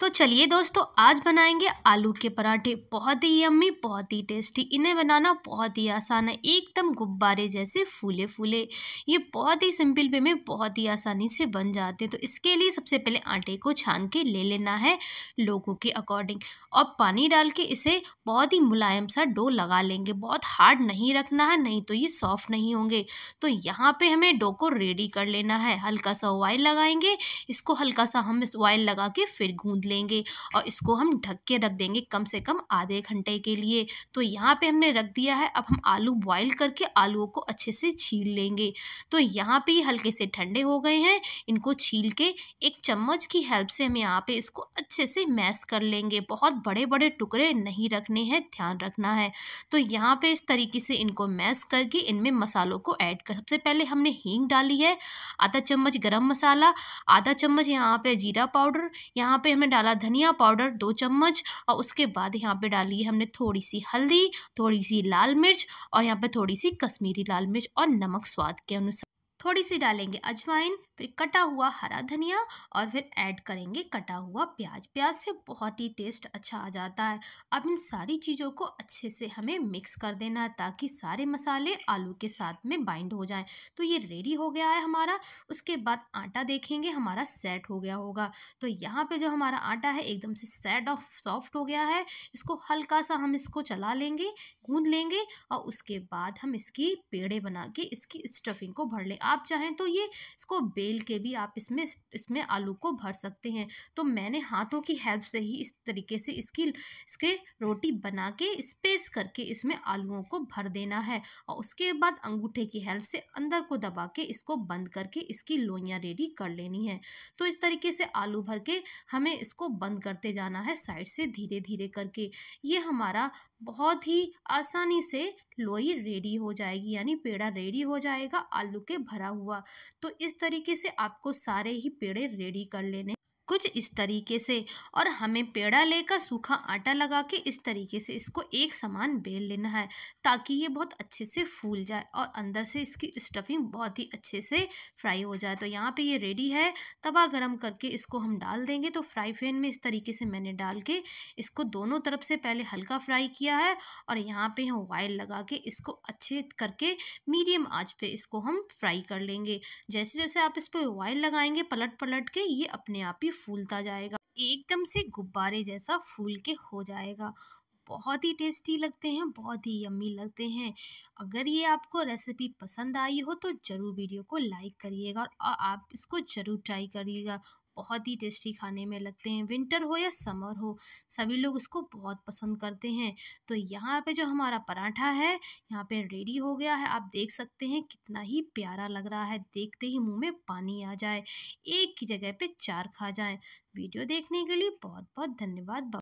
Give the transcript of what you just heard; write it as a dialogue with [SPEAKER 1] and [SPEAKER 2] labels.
[SPEAKER 1] तो चलिए दोस्तों आज बनाएंगे आलू के पराठे बहुत ही यम्मी बहुत ही टेस्टी इन्हें बनाना बहुत ही आसान है एकदम गुब्बारे जैसे फूले फूले ये बहुत ही सिंपल वे में बहुत ही आसानी से बन जाते हैं तो इसके लिए सबसे पहले आटे को छान के ले लेना है लोगों के अकॉर्डिंग और पानी डाल के इसे बहुत ही मुलायम सा डो लगा लेंगे बहुत हार्ड नहीं रखना है नहीं तो ये सॉफ्ट नहीं होंगे तो यहाँ पर हमें डो को रेडी कर लेना है हल्का सा ऑयल लगाएंगे इसको हल्का सा हम इस ऑयल लगा के फिर गूँध लेंगे और इसको हम ढक के रख देंगे कम से कम आधे घंटे के लिए तो यहाँ पे हमने रख दिया है अब हम आलू बॉईल करके आलूओं को अच्छे से छील लेंगे तो यहाँ पे हल्के से ठंडे हो गए हैं इनको छील के एक चम्मच की हेल्प से हम यहाँ पे इसको अच्छे से मैश कर लेंगे बहुत बड़े बड़े टुकड़े नहीं रखने हैं ध्यान रखना है तो यहाँ पर इस तरीके से इनको मैश करके इनमें मसालों को ऐड कर सबसे पहले हमने हींग डाली है आधा चम्मच गर्म मसाला आधा चम्मच यहाँ पे जीरा पाउडर यहाँ पे हमने डाला धनिया पाउडर दो चम्मच और उसके बाद यहाँ पे डाली है हमने थोड़ी सी हल्दी थोड़ी सी लाल मिर्च और यहाँ पे थोड़ी सी कश्मीरी लाल मिर्च और नमक स्वाद के अनुसार थोड़ी सी डालेंगे अजवाइन फिर कटा हुआ हरा धनिया और फिर ऐड करेंगे कटा हुआ प्याज प्याज से बहुत ही टेस्ट अच्छा आ जाता है अब इन सारी चीज़ों को अच्छे से हमें मिक्स कर देना है ताकि सारे मसाले आलू के साथ में बाइंड हो जाएं तो ये रेडी हो गया है हमारा उसके बाद आटा देखेंगे हमारा सेट हो गया होगा तो यहाँ पर जो हमारा आटा है एकदम से सेट और सॉफ्ट हो गया है इसको हल्का सा हम इसको चला लेंगे गूंद लेंगे और उसके बाद हम इसकी पेड़े बना के इसकी स्टफिंग को भर लें आप चाहें तो ये इसको बे बेल के भी आप इसमें इसमें आलू को भर सकते हैं तो मैंने हाथों की हेल्प से ही इस तरीके से इसकी इसके रोटी बना के स्पेस करके इसमें आलूओं को भर देना है और उसके बाद अंगूठे की हेल्प से अंदर को दबा के इसको बंद करके इसकी लोइयाँ रेडी कर लेनी है तो इस तरीके से आलू भर के हमें इसको बंद करते जाना है साइड से धीरे धीरे करके ये हमारा बहुत ही आसानी से लोई रेडी हो जाएगी यानी पेड़ा रेडी हो जाएगा आलू के भरा हुआ तो इस तरीके से आपको सारे ही पेड़े रेडी कर लेने कुछ इस तरीके से और हमें पेड़ा लेकर सूखा आटा लगा के इस तरीके से इसको एक समान बेल लेना है ताकि ये बहुत अच्छे से फूल जाए और अंदर से इसकी स्टफिंग बहुत ही अच्छे से फ्राई हो जाए तो यहाँ पे ये रेडी है तवा गरम करके इसको हम डाल देंगे तो फ्राई पैन में इस तरीके से मैंने डाल के इसको दोनों तरफ से पहले हल्का फ्राई किया है और यहाँ पे हम ऑयल लगा के इसको अच्छे करके मीडियम आँच पर इसको हम फ्राई कर लेंगे जैसे जैसे आप इस पर ऑयल लगाएंगे पलट पलट के ये अपने आप ही फूलता जाएगा एकदम से गुब्बारे जैसा फूल के हो जाएगा बहुत ही टेस्टी लगते हैं बहुत ही यम्मी लगते हैं अगर ये आपको रेसिपी पसंद आई हो तो ज़रूर वीडियो को लाइक करिएगा और आप इसको ज़रूर ट्राई करिएगा बहुत ही टेस्टी खाने में लगते हैं विंटर हो या समर हो सभी लोग उसको बहुत पसंद करते हैं तो यहाँ पे जो हमारा पराठा है यहाँ पे रेडी हो गया है आप देख सकते हैं कितना ही प्यारा लग रहा है देखते ही मुंह में पानी आ जाए एक ही जगह पे चार खा जाए वीडियो देखने के लिए बहुत बहुत धन्यवाद